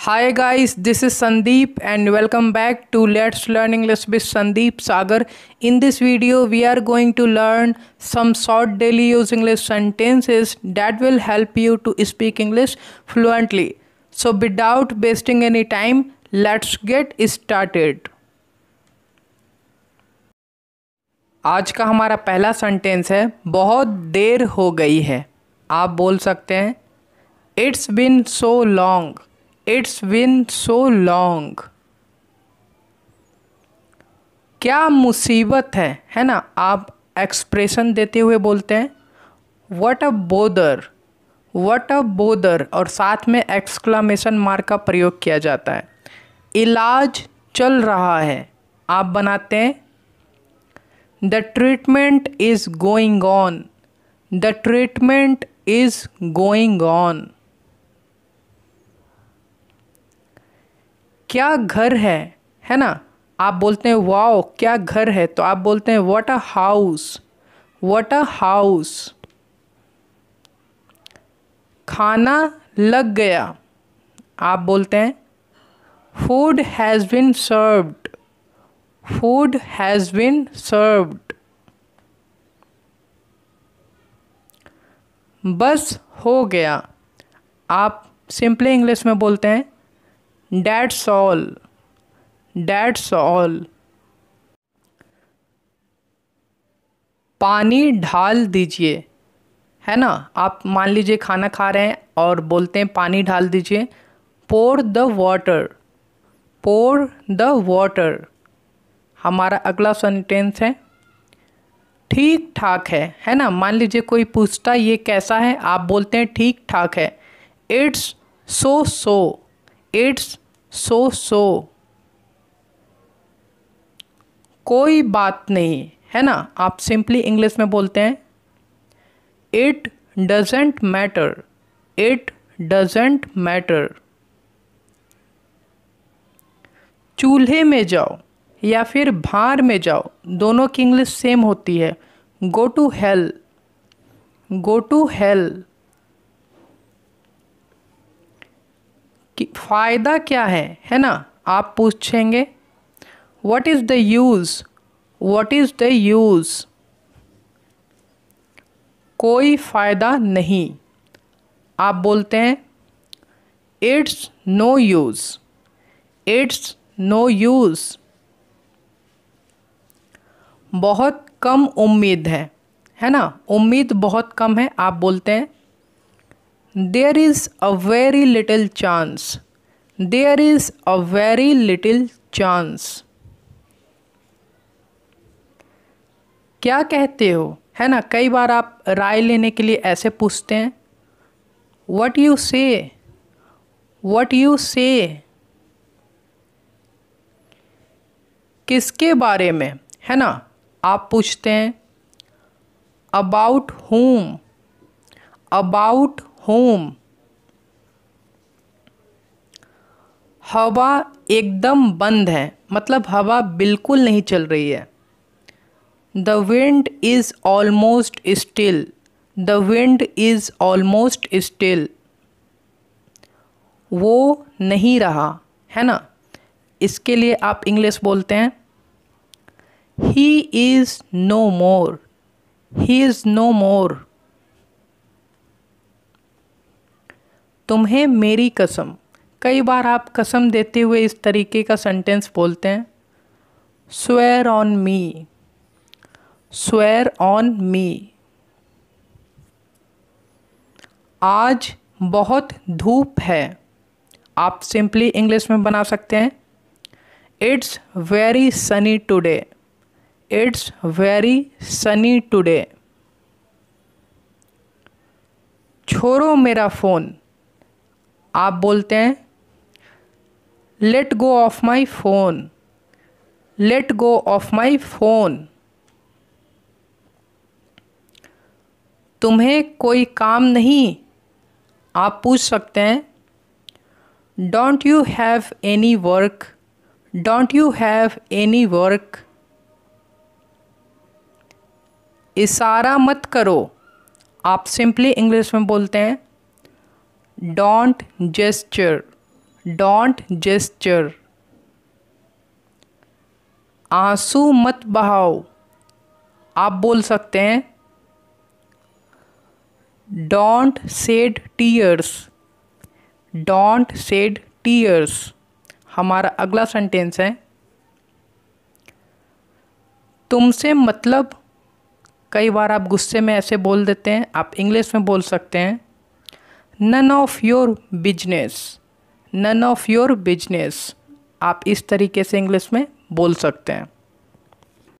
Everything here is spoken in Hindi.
hi guys this is Sandeep and welcome back to let's learn English with Sandeep Sagar in this video we are going to learn some short daily use English sentences that will help you to speak English fluently so without wasting any time let's get started आज का हमारा पहला सेंटेंस है बहुत देर हो गई है आप बोल सकते हैं it's been so long it's been so long क्या मुसीबत है है ना आप एक्सप्रेशन देते हुए बोलते हैं what a bother what a bother और साथ में एक्सक्लामेशन मार्क का प्रयोग किया जाता है इलाज चल रहा है आप बनाते हैं the treatment is going on the treatment is going on क्या घर है है ना आप बोलते हैं वाओ क्या घर है तो आप बोलते हैं what a house what a house खाना लग गया आप बोलते हैं food has been served food has been served बस हो गया आप सिंपली इंग्लिश में बोलते हैं डैट्स ऑल डैट्स ऑल पानी ढाल दीजिए है ना आप मान लीजिए खाना खा रहे हैं और बोलते हैं पानी ढाल दीजिए pour the water pour the water हमारा अगला सेंटेंस है ठीक ठाक है है ना मान लीजिए कोई पूछता ये कैसा है आप बोलते हैं ठीक ठाक है it's so so it's so सो कोई बात नहीं है ना आप सिंपली इंग्लिश में बोलते हैं it doesn't matter it doesn't matter चूल्हे में जाओ या फिर भार में जाओ दोनों की इंग्लिश सेम होती है go to hell go to hell कि फ़ायदा क्या है है ना आप पूछेंगे what is the use what is the use कोई फ़ायदा नहीं आप बोलते हैं it's no use it's no use बहुत कम उम्मीद है है ना उम्मीद बहुत कम है आप बोलते हैं there is a very little chance there is a very little chance क्या कहते हो है ना कई बार आप राय लेने के लिए ऐसे पूछते हैं what you say what you say किसके बारे में है ना आप पूछते हैं अबाउट होम अबाउट होम हवा एकदम बंद है मतलब हवा बिल्कुल नहीं चल रही है the wind is almost still the wind is almost still वो नहीं रहा है ना इसके लिए आप इंग्लिश बोलते हैं he is no more he is no more तुम्हें मेरी कसम कई बार आप कसम देते हुए इस तरीके का सेंटेंस बोलते हैं swear on me swear on me आज बहुत धूप है आप सिंपली इंग्लिश में बना सकते हैं it's very sunny today it's very sunny today छोड़ो मेरा फ़ोन आप बोलते हैं let go of my phone let go of my phone तुम्हें कोई काम नहीं आप पूछ सकते हैं don't you have any work don't you have any work इशारा मत करो आप सिंपली इंग्लिश में बोलते हैं डोंट जेस्चर डोंट जेस्चर आंसू मत बहाओ आप बोल सकते हैं don't shed tears don't shed tears हमारा अगला सेंटेंस है तुमसे मतलब कई बार आप गुस्से में ऐसे बोल देते हैं आप इंग्लिश में बोल सकते हैं none of your business none of your business आप इस तरीके से इंग्लिश में बोल सकते हैं